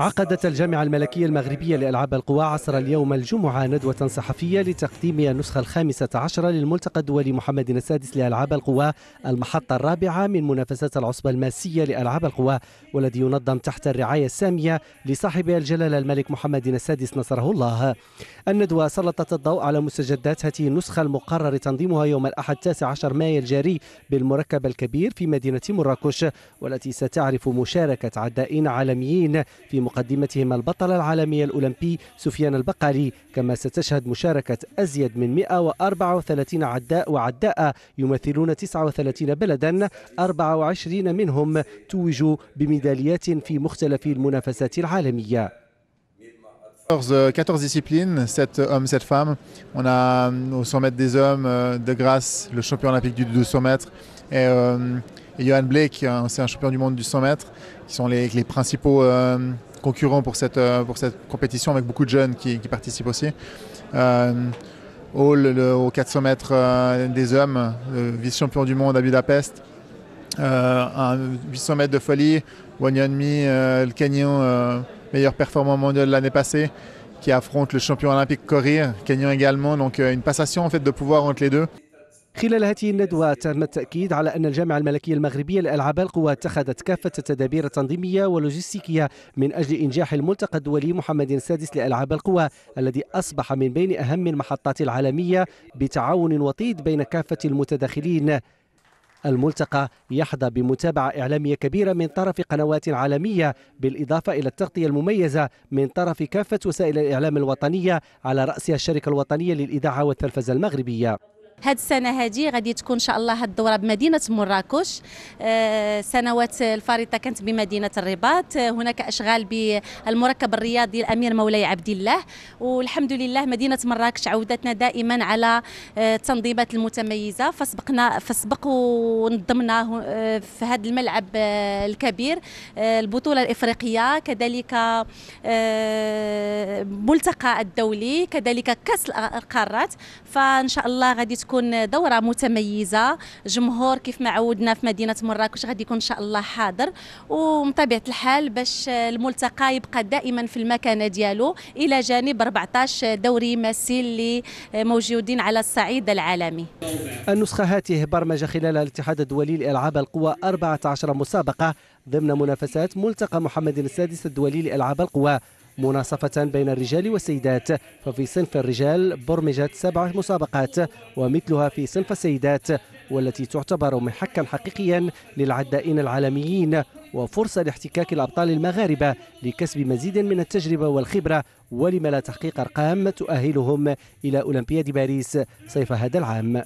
عقدت الجامعة الملكية المغربية لألعاب القوى عصر اليوم الجمعة ندوة صحفية لتقديم النسخة الخامسة عشرة للملتقى الدولي محمد السادس لألعاب القوى المحطة الرابعة من منافسات العصبة الماسية لألعاب القوى والذي ينظم تحت الرعاية السامية لصاحبها الجلالة الملك محمد السادس نصره الله الندوة سلطت الضوء على مستجدات هذه النسخة المقرر تنظيمها يوم الأحد 19 مايو الجاري بالمركب الكبير في مدينة مراكش والتي ستعرف مشاركة عدائين على العالميين في مقدمتهم البطل العالمي الأولمبي سفيان البقري كما ستشهد مشاركة أزيد من 134 عداء وعداء يمثلون 39 بلدا 24 منهم توجوا بميداليات في مختلف المنافسات العالمية 14, euh, disciplines, 7 hommes, 7 femmes. On a euh, au 100 mètres des hommes, euh, De Grâce, le champion olympique du 200 mètres, et, Johan Blake, c'est un champion du monde du 100 mètres, qui sont les, principaux concurrents pour cette, pour cette compétition, avec beaucoup de jeunes qui, participent aussi. Hall, au 400 mètres des hommes, vice-champion du monde à Budapest. un 800 mètres de folie, Wanyanmi, le canyon meilleur performant mondial de l'année passée, qui affronte le champion olympique coréen, kényan également. Donc euh, une passation en fait de pouvoir entre les deux. خلال هذه الندوة تم التأكيد على أن الجامعة الملكية المغربية لألعاب القوى اتخذت كافة التدابير التنظيمية واللوجستيكية من أجل إنجاح الملتقى الدولي محمد السادس لألعاب القوى الذي أصبح من بين أهم المحطات العالمية بتعاون وطيد بين كافة المتداخلين الملتقى يحظى بمتابعة إعلامية كبيرة من طرف قنوات عالمية بالإضافة إلى التغطية المميزة من طرف كافة وسائل الإعلام الوطنية على رأسها الشركة الوطنية للإذاعة والتلفزة المغربية هاد السنه هادي غادي تكون ان شاء الله هاد الدوره بمدينه مراكش آه، سنوات الفارطه كانت بمدينه الرباط آه، هناك اشغال بالمركب الرياضي الامير مولاي عبد الله والحمد لله مدينه مراكش عودتنا دائما على آه، التنظيمات المتميزه فسبقنا فسبق ونظمنا في هذا الملعب الكبير البطوله الافريقيه كذلك ملتقى الدولي كذلك كاس القارات فان شاء الله غادي غتكون دوره متميزه جمهور كيف ما عودنا في مدينه مراكش غادي يكون ان شاء الله حاضر ومطبيعه الحال باش الملتقى يبقى دائما في المكانه ديالو الى جانب 14 دوري يمثل اللي موجودين على الصعيد العالمي النسخه هاته برمج خلالها الاتحاد الدولي لالعاب القوى 14 مسابقه ضمن منافسات ملتقى محمد السادس الدولي لالعاب القوى مناصفة بين الرجال والسيدات ففي صنف الرجال برمجت سبع مسابقات ومثلها في صنف السيدات والتي تعتبر محكا حقيقيا للعدائين العالميين وفرصة لاحتكاك الأبطال المغاربة لكسب مزيد من التجربة والخبرة ولم لا تحقيق أرقام تؤهلهم إلى أولمبياد باريس صيف هذا العام